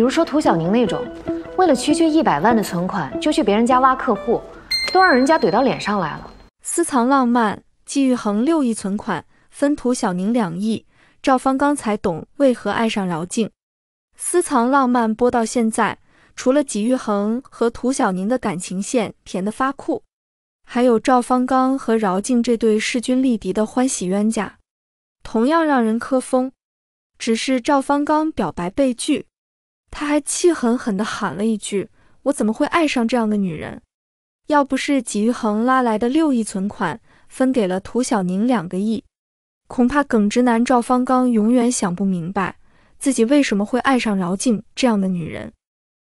比如说涂小宁那种，为了区区一百万的存款就去别人家挖客户，都让人家怼到脸上来了。私藏浪漫，季玉恒六亿存款分涂小宁两亿，赵方刚才懂为何爱上饶静。私藏浪漫播到现在，除了季玉恒和涂小宁的感情线甜得发酷，还有赵方刚和饶静这对势均力敌的欢喜冤家，同样让人磕疯。只是赵方刚表白被拒。他还气狠狠地喊了一句：“我怎么会爱上这样的女人？要不是纪玉恒拉来的六亿存款分给了涂小宁两个亿，恐怕耿直男赵方刚永远想不明白自己为什么会爱上饶静这样的女人。”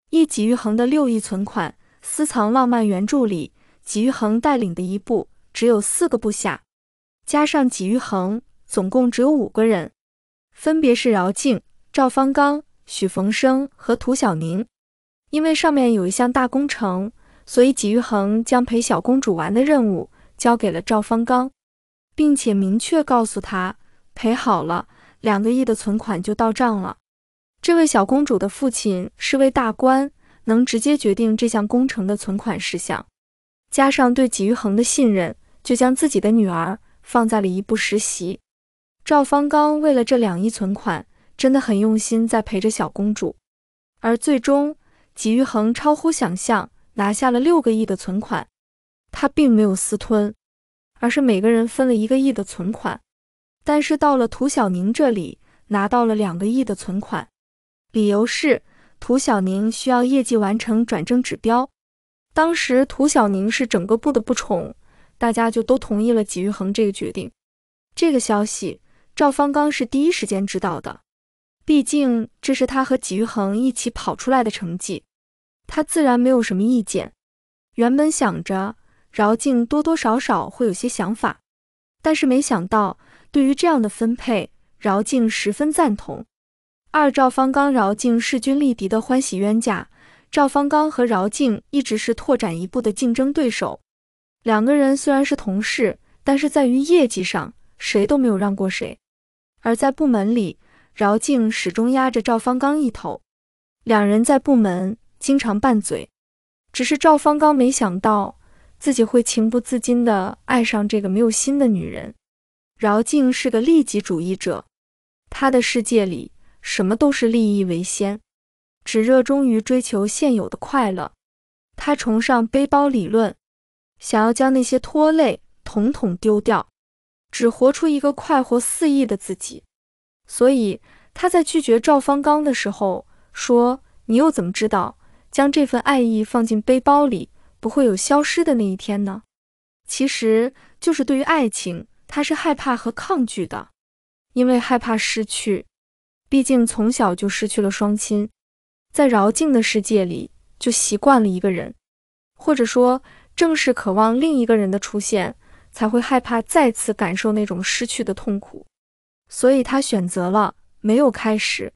一，纪玉恒的六亿存款私藏浪漫原著里，纪玉恒带领的一部只有四个部下，加上纪玉恒，总共只有五个人，分别是饶静、赵方刚。许逢生和涂小宁，因为上面有一项大工程，所以纪玉恒将陪小公主玩的任务交给了赵方刚，并且明确告诉他，陪好了，两个亿的存款就到账了。这位小公主的父亲是位大官，能直接决定这项工程的存款事项，加上对纪玉恒的信任，就将自己的女儿放在了一部实习。赵方刚为了这两亿存款。真的很用心在陪着小公主，而最终纪玉恒超乎想象拿下了六个亿的存款，他并没有私吞，而是每个人分了一个亿的存款，但是到了涂小宁这里拿到了两个亿的存款，理由是涂小宁需要业绩完成转正指标，当时涂小宁是整个部的部宠，大家就都同意了纪玉恒这个决定，这个消息赵方刚是第一时间知道的。毕竟这是他和纪玉恒一起跑出来的成绩，他自然没有什么意见。原本想着饶静多多少少会有些想法，但是没想到对于这样的分配，饶静十分赞同。二赵方刚、饶静势均力敌的欢喜冤家，赵方刚和饶静一直是拓展一步的竞争对手。两个人虽然是同事，但是在于业绩上，谁都没有让过谁。而在部门里。饶静始终压着赵方刚一头，两人在部门经常拌嘴。只是赵方刚没想到自己会情不自禁地爱上这个没有心的女人。饶静是个利己主义者，她的世界里什么都是利益为先，只热衷于追求现有的快乐。他崇尚背包理论，想要将那些拖累统统丢掉，只活出一个快活肆意的自己。所以他在拒绝赵方刚的时候说：“你又怎么知道将这份爱意放进背包里不会有消失的那一天呢？”其实，就是对于爱情，他是害怕和抗拒的，因为害怕失去。毕竟从小就失去了双亲，在饶静的世界里就习惯了一个人，或者说，正是渴望另一个人的出现，才会害怕再次感受那种失去的痛苦。所以他选择了没有开始。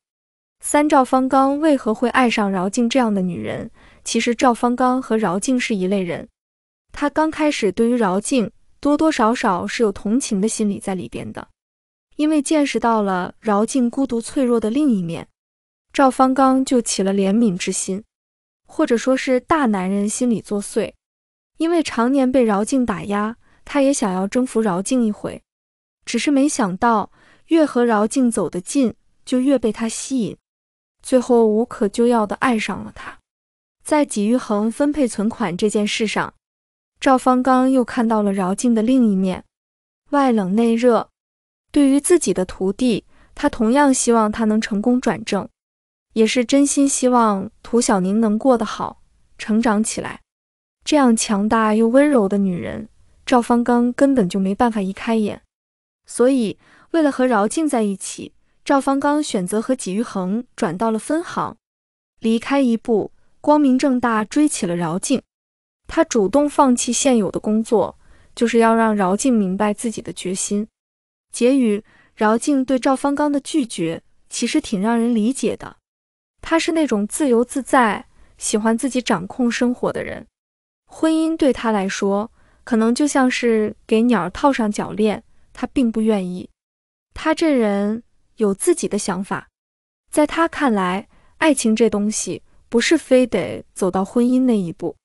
三赵方刚为何会爱上饶静这样的女人？其实赵方刚和饶静是一类人，他刚开始对于饶静多多少少是有同情的心理在里边的，因为见识到了饶静孤独脆弱的另一面，赵方刚就起了怜悯之心，或者说是大男人心理作祟，因为常年被饶静打压，他也想要征服饶静一回，只是没想到。越和饶静走得近，就越被他吸引，最后无可救药地爱上了他。在纪玉恒分配存款这件事上，赵方刚又看到了饶静的另一面，外冷内热。对于自己的徒弟，他同样希望他能成功转正，也是真心希望涂小宁能过得好，成长起来。这样强大又温柔的女人，赵方刚根本就没办法移开眼。所以，为了和饶静在一起，赵方刚选择和纪玉恒转到了分行，离开一步，光明正大追起了饶静。他主动放弃现有的工作，就是要让饶静明白自己的决心。结语：饶静对赵方刚的拒绝，其实挺让人理解的。他是那种自由自在、喜欢自己掌控生活的人，婚姻对他来说，可能就像是给鸟套上脚链。他并不愿意，他这人有自己的想法，在他看来，爱情这东西不是非得走到婚姻那一步。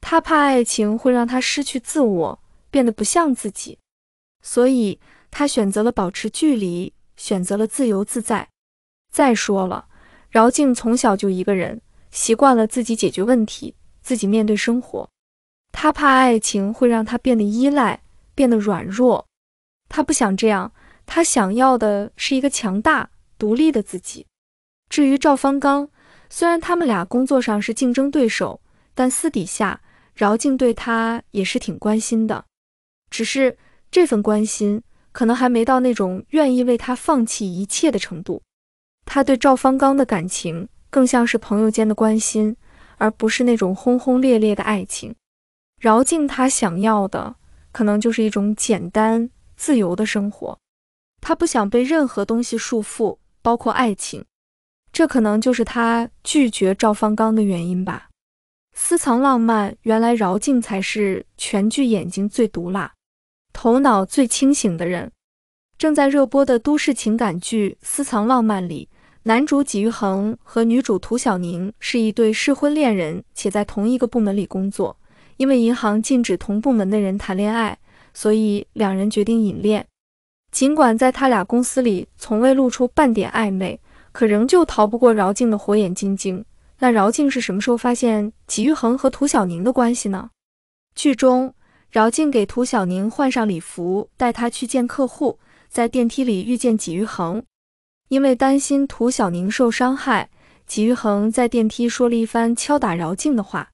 他怕爱情会让他失去自我，变得不像自己，所以他选择了保持距离，选择了自由自在。再说了，饶静从小就一个人，习惯了自己解决问题，自己面对生活。他怕爱情会让他变得依赖，变得软弱。他不想这样，他想要的是一个强大、独立的自己。至于赵方刚，虽然他们俩工作上是竞争对手，但私底下饶静对他也是挺关心的。只是这份关心可能还没到那种愿意为他放弃一切的程度。他对赵方刚的感情更像是朋友间的关心，而不是那种轰轰烈烈的爱情。饶静他想要的可能就是一种简单。自由的生活，他不想被任何东西束缚，包括爱情。这可能就是他拒绝赵方刚的原因吧。私藏浪漫，原来饶静才是全剧眼睛最毒辣、头脑最清醒的人。正在热播的都市情感剧《私藏浪漫》里，男主纪玉恒和女主涂晓宁是一对适婚恋人，且在同一个部门里工作。因为银行禁止同部门的人谈恋爱。所以两人决定隐恋，尽管在他俩公司里从未露出半点暧昧，可仍旧逃不过饶静的火眼金睛。那饶静是什么时候发现纪玉恒和涂小宁的关系呢？剧中，饶静给涂小宁换上礼服，带她去见客户，在电梯里遇见纪玉恒，因为担心涂小宁受伤害，纪玉恒在电梯说了一番敲打饶静的话。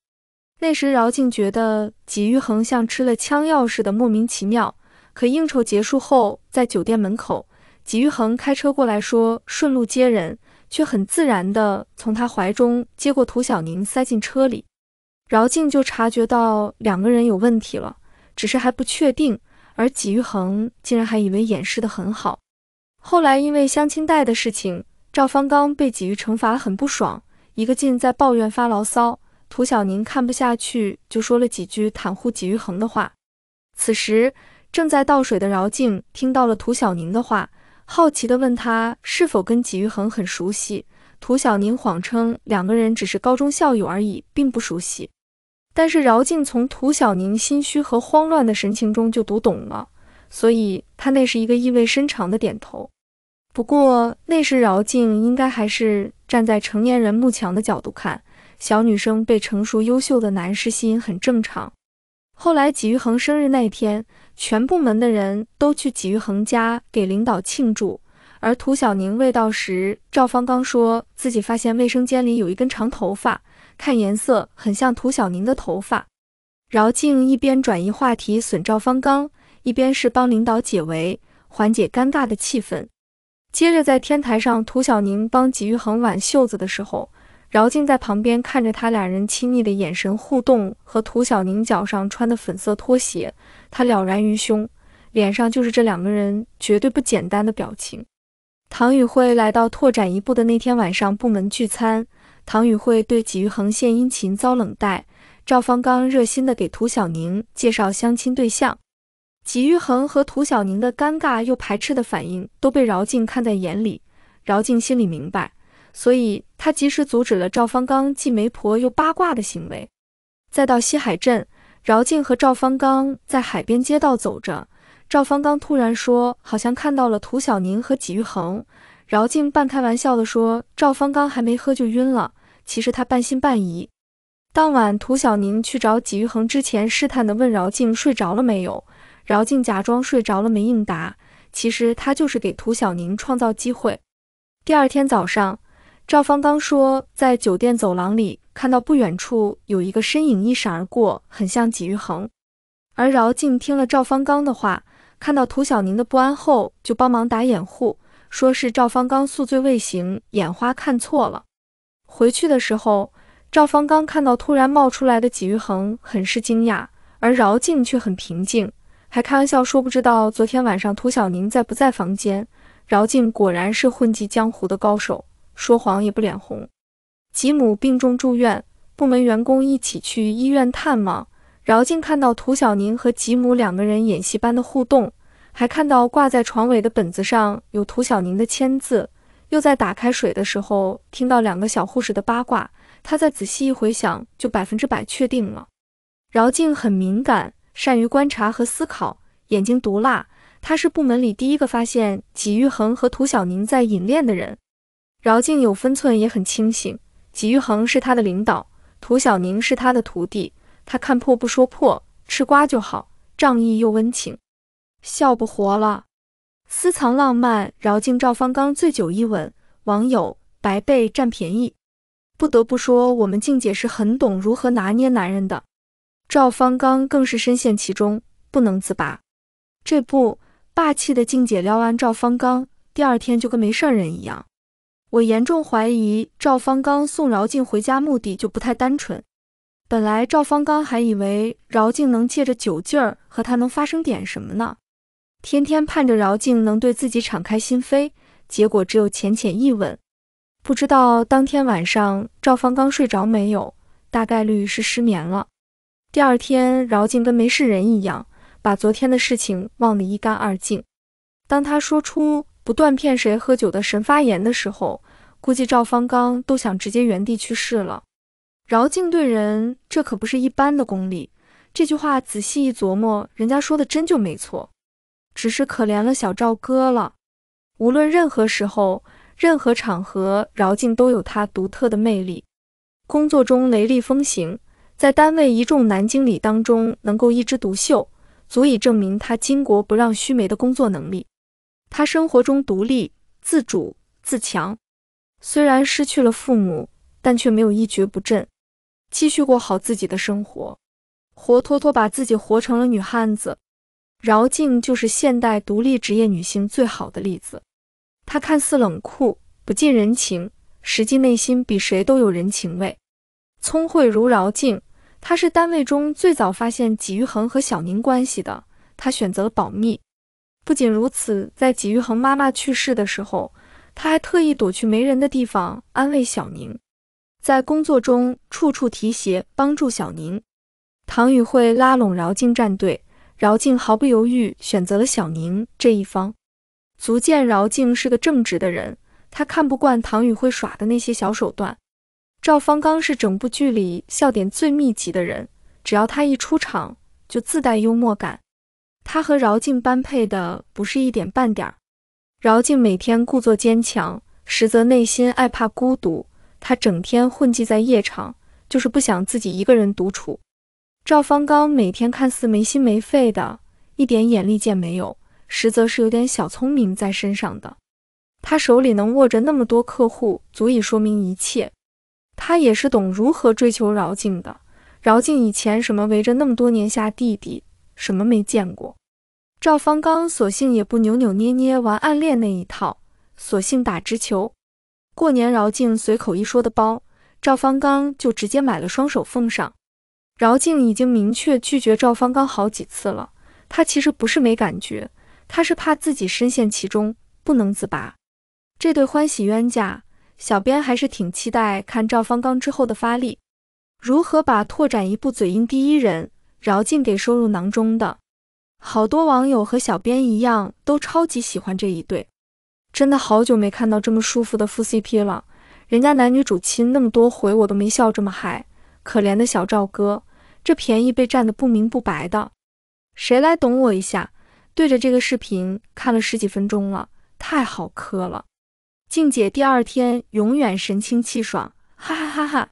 那时，饶静觉得纪玉恒像吃了枪药似的莫名其妙。可应酬结束后，在酒店门口，纪玉恒开车过来，说顺路接人，却很自然地从他怀中接过涂小宁，塞进车里。饶静就察觉到两个人有问题了，只是还不确定。而纪玉恒竟然还以为掩饰得很好。后来因为相亲带的事情，赵方刚被给玉惩罚，很不爽，一个劲在抱怨发牢骚。涂小宁看不下去，就说了几句袒护纪玉衡的话。此时正在倒水的饶静听到了涂小宁的话，好奇地问他是否跟纪玉衡很熟悉。涂小宁谎称两个人只是高中校友而已，并不熟悉。但是饶静从涂小宁心虚和慌乱的神情中就读懂了，所以他那是一个意味深长的点头。不过那时饶静应该还是站在成年人幕强的角度看。小女生被成熟优秀的男士吸引很正常。后来纪玉恒生日那天，全部门的人都去纪玉恒家给领导庆祝，而涂小宁未到时，赵方刚说自己发现卫生间里有一根长头发，看颜色很像涂小宁的头发。饶静一边转移话题损赵方刚，一边是帮领导解围，缓解尴尬的气氛。接着在天台上，涂小宁帮纪玉恒挽袖子的时候。饶静在旁边看着他俩人亲密的眼神互动和涂小宁脚上穿的粉色拖鞋，他了然于胸，脸上就是这两个人绝对不简单的表情。唐宇慧来到拓展一部的那天晚上，部门聚餐，唐宇慧对纪玉恒献殷勤遭冷待，赵方刚热心的给涂小宁介绍相亲对象，纪玉恒和涂小宁的尴尬又排斥的反应都被饶静看在眼里，饶静心里明白。所以，他及时阻止了赵方刚既媒婆又八卦的行为。再到西海镇，饶静和赵方刚在海边街道走着，赵方刚突然说：“好像看到了涂小宁和纪玉恒。”饶静半开玩笑地说：“赵方刚还没喝就晕了。”其实他半信半疑。当晚，涂小宁去找纪玉恒之前，试探地问饶静睡着了没有。饶静假装睡着了没应答，其实他就是给涂小宁创造机会。第二天早上。赵方刚说，在酒店走廊里看到不远处有一个身影一闪而过，很像纪玉恒。而饶静听了赵方刚的话，看到涂小宁的不安后，就帮忙打掩护，说是赵方刚宿醉未醒，眼花看错了。回去的时候，赵方刚看到突然冒出来的纪玉恒，很是惊讶，而饶静却很平静，还开玩笑说不知道昨天晚上涂小宁在不在房间。饶静果然是混迹江湖的高手。说谎也不脸红。吉姆病重住院，部门员工一起去医院探望。饶静看到涂小宁和吉姆两个人演戏般的互动，还看到挂在床尾的本子上有涂小宁的签字。又在打开水的时候听到两个小护士的八卦，她再仔细一回想，就百分之百确定了。饶静很敏感，善于观察和思考，眼睛毒辣。她是部门里第一个发现吉玉恒和涂小宁在隐恋的人。饶静有分寸，也很清醒。吉玉恒是她的领导，涂晓宁是她的徒弟。她看破不说破，吃瓜就好，仗义又温情。笑不活了，私藏浪漫。饶静赵方刚醉酒一吻，网友白被占便宜。不得不说，我们静姐是很懂如何拿捏男人的。赵方刚更是深陷其中，不能自拔。这不，霸气的静姐撩完赵方刚，第二天就跟没事人一样。我严重怀疑赵方刚送饶静回家目的就不太单纯。本来赵方刚还以为饶静能借着酒劲儿和他能发生点什么呢，天天盼着饶静能对自己敞开心扉，结果只有浅浅一吻。不知道当天晚上赵方刚睡着没有，大概率是失眠了。第二天饶静跟没事人一样，把昨天的事情忘得一干二净。当他说出。不断骗谁喝酒的神发言的时候，估计赵方刚都想直接原地去世了。饶静对人，这可不是一般的功力。这句话仔细一琢磨，人家说的真就没错。只是可怜了小赵哥了。无论任何时候、任何场合，饶静都有他独特的魅力。工作中雷厉风行，在单位一众男经理当中能够一枝独秀，足以证明他巾帼不让须眉的工作能力。她生活中独立、自主、自强，虽然失去了父母，但却没有一蹶不振，继续过好自己的生活，活脱脱把自己活成了女汉子。饶静就是现代独立职业女性最好的例子。她看似冷酷、不近人情，实际内心比谁都有人情味。聪慧如饶静，她是单位中最早发现纪玉恒和小宁关系的，她选择了保密。不仅如此，在纪玉恒妈妈去世的时候，他还特意躲去没人的地方安慰小宁，在工作中处处提携帮助小宁。唐雨慧拉拢饶静站队，饶静毫不犹豫选择了小宁这一方，足见饶静是个正直的人。他看不惯唐雨慧耍的那些小手段。赵方刚是整部剧里笑点最密集的人，只要他一出场，就自带幽默感。他和饶静般配的不是一点半点儿。饶静每天故作坚强，实则内心爱怕孤独。他整天混迹在夜场，就是不想自己一个人独处。赵方刚每天看似没心没肺的，一点眼力见没有，实则是有点小聪明在身上的。他手里能握着那么多客户，足以说明一切。他也是懂如何追求饶静的。饶静以前什么围着那么多年下弟弟。什么没见过？赵方刚索性也不扭扭捏捏玩暗恋那一套，索性打直球。过年饶静随口一说的包，赵方刚就直接买了双手奉上。饶静已经明确拒绝赵方刚好几次了，他其实不是没感觉，他是怕自己深陷其中不能自拔。这对欢喜冤家，小编还是挺期待看赵方刚之后的发力，如何把拓展一部嘴硬第一人。饶静给收入囊中的，好多网友和小编一样，都超级喜欢这一对，真的好久没看到这么舒服的副 CP 了。人家男女主亲那么多回，我都没笑这么嗨。可怜的小赵哥，这便宜被占得不明不白的，谁来懂我一下？对着这个视频看了十几分钟了，太好磕了。静姐第二天永远神清气爽，哈哈哈哈。